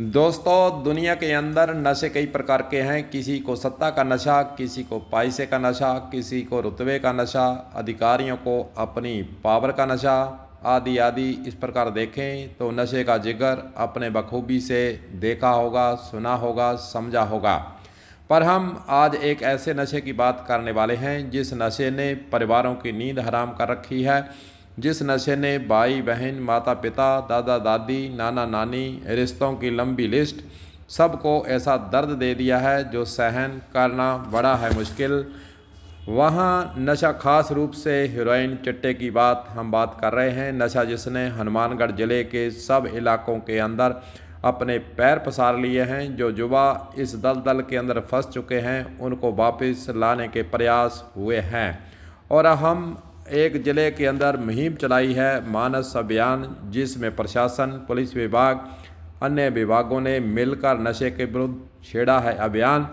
दोस्तों दुनिया के अंदर नशे कई प्रकार के हैं किसी को सत्ता का नशा किसी को पैसे का नशा किसी को रुतबे का नशा अधिकारियों को अपनी पावर का नशा आदि आदि इस प्रकार देखें तो नशे का जिगर अपने बखूबी से देखा होगा सुना होगा समझा होगा पर हम आज एक ऐसे नशे की बात करने वाले हैं जिस नशे ने परिवारों की नींद हराम कर रखी है जिस नशे ने भाई बहन माता पिता दादा दादी नाना नानी रिश्तों की लंबी लिस्ट सबको ऐसा दर्द दे दिया है जो सहन करना बड़ा है मुश्किल वहाँ नशा खास रूप से हीरोइन चट्टे की बात हम बात कर रहे हैं नशा जिसने हनुमानगढ़ ज़िले के सब इलाकों के अंदर अपने पैर पसार लिए हैं जो युवा इस दलदल के अंदर फंस चुके हैं उनको वापस लाने के प्रयास हुए हैं और हम एक ज़िले के अंदर मुहिम चलाई है मानस अभियान जिसमें प्रशासन पुलिस विभाग अन्य विभागों ने मिलकर नशे के विरुद्ध छेड़ा है अभियान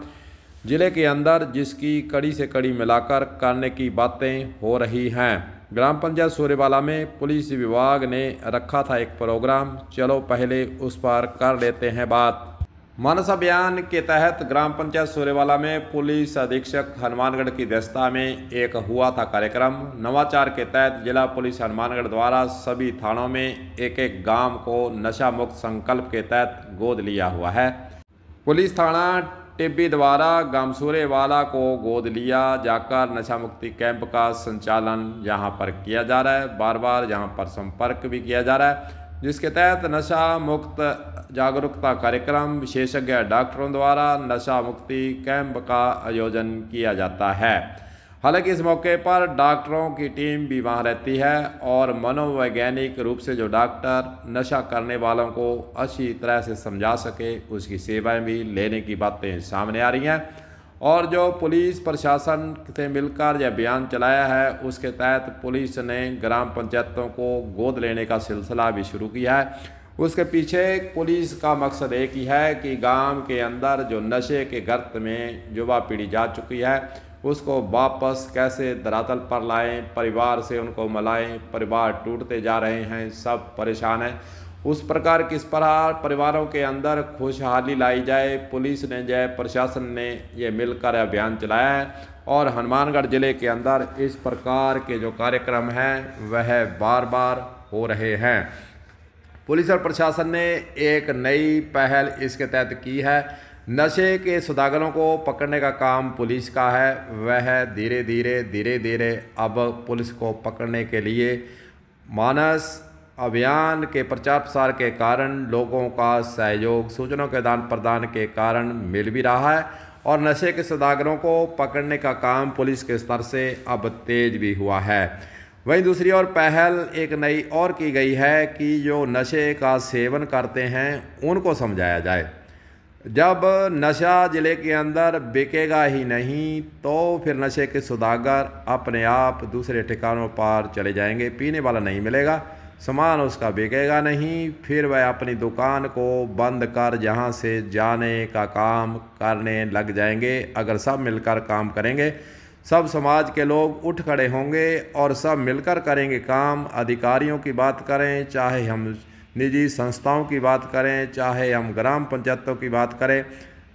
जिले के अंदर जिसकी कड़ी से कड़ी मिलाकर करने की बातें हो रही हैं ग्राम पंचायत सूर्यवाला में पुलिस विभाग ने रखा था एक प्रोग्राम चलो पहले उस पर कर लेते हैं बात मानस अभियान के तहत ग्राम पंचायत सूर्यवाला में पुलिस अधीक्षक हनुमानगढ़ की अध्यक्षता में एक हुआ था कार्यक्रम नवाचार के तहत जिला पुलिस हनुमानगढ़ द्वारा सभी थानों में एक एक गांव को नशा मुक्त संकल्प के तहत गोद लिया हुआ है पुलिस थाना टिब्बी द्वारा गांव सूर्यवाला को गोद लिया जाकर नशा मुक्ति कैंप का संचालन यहाँ पर किया जा रहा है बार बार यहाँ पर संपर्क भी किया जा रहा है जिसके तहत नशा मुक्त जागरूकता कार्यक्रम विशेषज्ञ डॉक्टरों द्वारा नशा मुक्ति कैंप का आयोजन किया जाता है हालांकि इस मौके पर डॉक्टरों की टीम भी वहाँ रहती है और मनोवैज्ञानिक रूप से जो डॉक्टर नशा करने वालों को अच्छी तरह से समझा सके उसकी सेवाएं भी लेने की बातें सामने आ रही हैं और जो पुलिस प्रशासन से मिलकर यह अभियान चलाया है उसके तहत पुलिस ने ग्राम पंचायतों को गोद लेने का सिलसिला भी शुरू किया है उसके पीछे पुलिस का मकसद एक ही है कि गांव के अंदर जो नशे के गर्त में युवा पीढ़ी जा चुकी है उसको वापस कैसे धरातल पर लाएं परिवार से उनको मलाएं परिवार टूटते जा रहे हैं सब परेशान हैं उस प्रकार किस प्रकार परिवारों के अंदर खुशहाली लाई जाए पुलिस ने जय प्रशासन ने ये मिलकर अभियान चलाया है और हनुमानगढ़ ज़िले के अंदर इस प्रकार के जो कार्यक्रम हैं वह बार बार हो रहे हैं पुलिस और प्रशासन ने एक नई पहल इसके तहत की है नशे के सुदागरों को पकड़ने का काम पुलिस का है वह धीरे धीरे धीरे धीरे अब पुलिस को पकड़ने के लिए मानस अभियान के प्रचार प्रसार के कारण लोगों का सहयोग सूचना के आदान प्रदान के कारण मिल भी रहा है और नशे के सदागरों को पकड़ने का काम पुलिस के स्तर से अब तेज भी हुआ है वहीं दूसरी ओर पहल एक नई और की गई है कि जो नशे का सेवन करते हैं उनको समझाया जाए जब नशा ज़िले के अंदर बिकेगा ही नहीं तो फिर नशे के सुदागर अपने आप दूसरे ठिकानों पर चले जाएंगे पीने वाला नहीं मिलेगा सामान उसका बिकेगा नहीं फिर वह अपनी दुकान को बंद कर जहाँ से जाने का काम करने लग जाएंगे अगर सब मिलकर काम करेंगे सब समाज के लोग उठ खड़े होंगे और सब मिलकर करेंगे काम अधिकारियों की बात करें चाहे हम निजी संस्थाओं की बात करें चाहे हम ग्राम पंचायतों की बात करें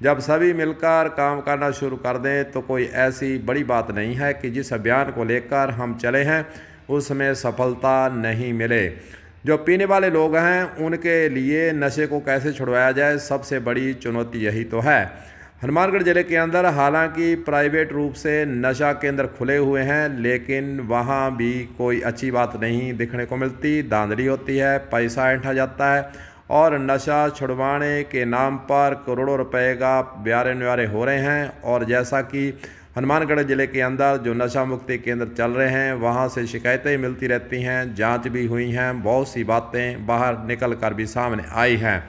जब सभी मिलकर काम करना शुरू कर दें तो कोई ऐसी बड़ी बात नहीं है कि जिस अभियान को लेकर हम चले हैं उसमें सफलता नहीं मिले जो पीने वाले लोग हैं उनके लिए नशे को कैसे छुड़वाया जाए सबसे बड़ी चुनौती यही तो है हनुमानगढ़ ज़िले के अंदर हालांकि प्राइवेट रूप से नशा केंद्र खुले हुए हैं लेकिन वहाँ भी कोई अच्छी बात नहीं दिखने को मिलती धांधली होती है पैसा एंठा जाता है और नशा छुड़वाने के नाम पर करोड़ों रुपए का ब्यारे न्यारे हो रहे हैं और जैसा कि हनुमानगढ़ ज़िले के अंदर जो नशा मुक्ति केंद्र चल रहे हैं वहाँ से शिकायतें मिलती रहती हैं जांच भी हुई हैं बहुत सी बातें बाहर निकल कर भी सामने आई हैं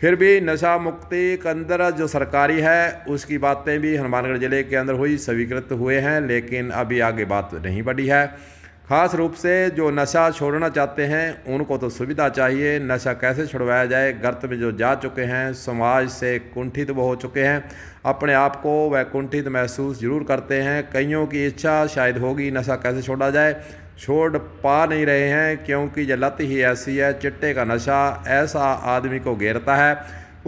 फिर भी नशा मुक्ति के अंदर जो सरकारी है उसकी बातें भी हनुमानगढ़ ज़िले के अंदर हुई स्वीकृत हुए हैं लेकिन अभी आगे बात नहीं बढ़ी है खास रूप से जो नशा छोड़ना चाहते हैं उनको तो सुविधा चाहिए नशा कैसे छुड़वाया जाए गर्त में जो जा चुके हैं समाज से कुंठित वो हो चुके हैं अपने आप को वह कुंठित महसूस जरूर करते हैं कईयों की इच्छा शायद होगी नशा कैसे छोड़ा जाए छोड़ पा नहीं रहे हैं क्योंकि ये लत ही ऐसी है चिट्टे का नशा ऐसा आदमी को घेरता है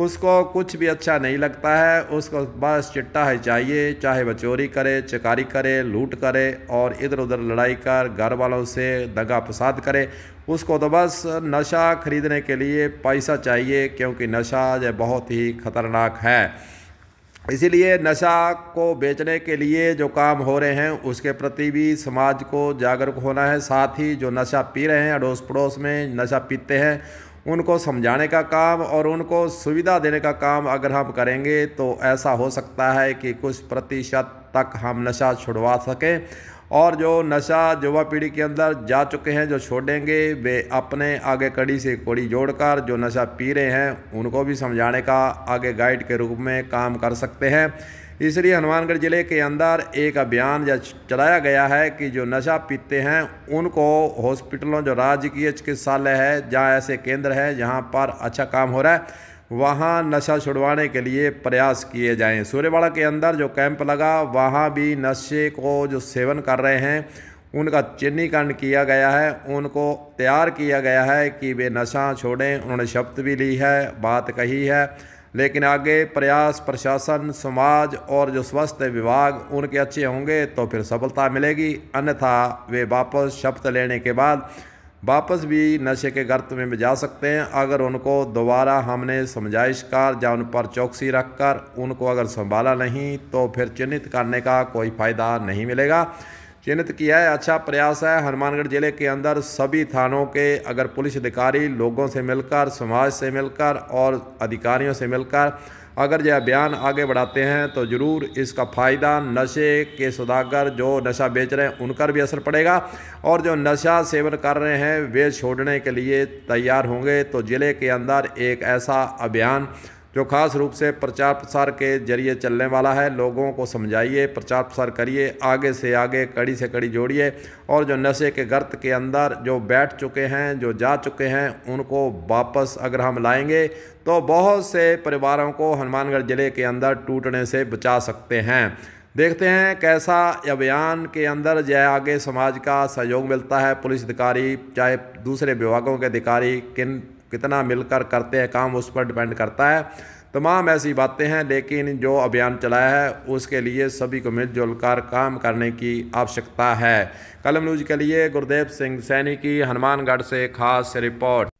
उसको कुछ भी अच्छा नहीं लगता है उसको बस चिट्टा ही चाहिए चाहे वह चोरी करे चिकारी करे लूट करे और इधर उधर लड़ाई कर घर वालों से दगा फसाद करे उसको तो बस नशा खरीदने के लिए पैसा चाहिए क्योंकि नशा जो बहुत ही खतरनाक है इसीलिए नशा को बेचने के लिए जो काम हो रहे हैं उसके प्रति भी समाज को जागरूक होना है साथ ही जो नशा पी रहे हैं अड़ोस पड़ोस में नशा पीते हैं उनको समझाने का काम और उनको सुविधा देने का काम अगर हम करेंगे तो ऐसा हो सकता है कि कुछ प्रतिशत तक हम नशा छुड़वा सकें और जो नशा युवा पीढ़ी के अंदर जा चुके हैं जो छोड़ेंगे वे अपने आगे कड़ी से कोड़ी जोड़कर जो नशा पी रहे हैं उनको भी समझाने का आगे गाइड के रूप में काम कर सकते हैं इसलिए हनुमानगढ़ ज़िले के अंदर एक अभियान चलाया गया है कि जो नशा पीते हैं उनको हॉस्पिटलों जो राजकीय चिकित्सालय है जहाँ ऐसे केंद्र हैं जहाँ पर अच्छा काम हो रहा है वहाँ नशा छुड़वाने के लिए प्रयास किए जाएँ सूर्यवाड़ा के अंदर जो कैंप लगा वहाँ भी नशे को जो सेवन कर रहे हैं उनका चिन्हीकरण किया गया है उनको तैयार किया गया है कि वे नशा छोड़ें उन्होंने शब्द भी ली है बात कही है लेकिन आगे प्रयास प्रशासन समाज और जो स्वास्थ्य विभाग उनके अच्छे होंगे तो फिर सफलता मिलेगी अन्यथा वे वापस शपथ लेने के बाद वापस भी नशे के गर्त में भी जा सकते हैं अगर उनको दोबारा हमने समझाइश कर या उन पर चौकसी रख कर उनको अगर संभाला नहीं तो फिर चिन्हित करने का कोई फ़ायदा नहीं मिलेगा चिन्हित किया है अच्छा प्रयास है हनुमानगढ़ जिले के अंदर सभी थानों के अगर पुलिस अधिकारी लोगों से मिलकर समाज से मिलकर और अधिकारियों से मिलकर अगर यह अभियान आगे बढ़ाते हैं तो ज़रूर इसका फ़ायदा नशे के सौदागर जो नशा बेच रहे हैं उन पर भी असर पड़ेगा और जो नशा सेवन कर रहे हैं वे छोड़ने के लिए तैयार होंगे तो ज़िले के अंदर एक ऐसा अभियान जो खास रूप से प्रचार प्रसार के जरिए चलने वाला है लोगों को समझाइए प्रचार प्रसार करिए आगे से आगे कड़ी से कड़ी जोड़िए और जो नशे के गर्त के अंदर जो बैठ चुके हैं जो जा चुके हैं उनको वापस अगर हम लाएंगे तो बहुत से परिवारों को हनुमानगढ़ ज़िले के अंदर टूटने से बचा सकते हैं देखते हैं कैसा अभियान के अंदर जय आगे समाज का सहयोग मिलता है पुलिस अधिकारी चाहे दूसरे विभागों के अधिकारी किन कितना मिलकर करते हैं काम उस पर डिपेंड करता है तमाम ऐसी बातें हैं लेकिन जो अभियान चलाया है उसके लिए सभी को मिलजुल कर काम करने की आवश्यकता है कलम न्यूज के लिए गुरदेव सिंह सैनी की हनुमानगढ़ से खास रिपोर्ट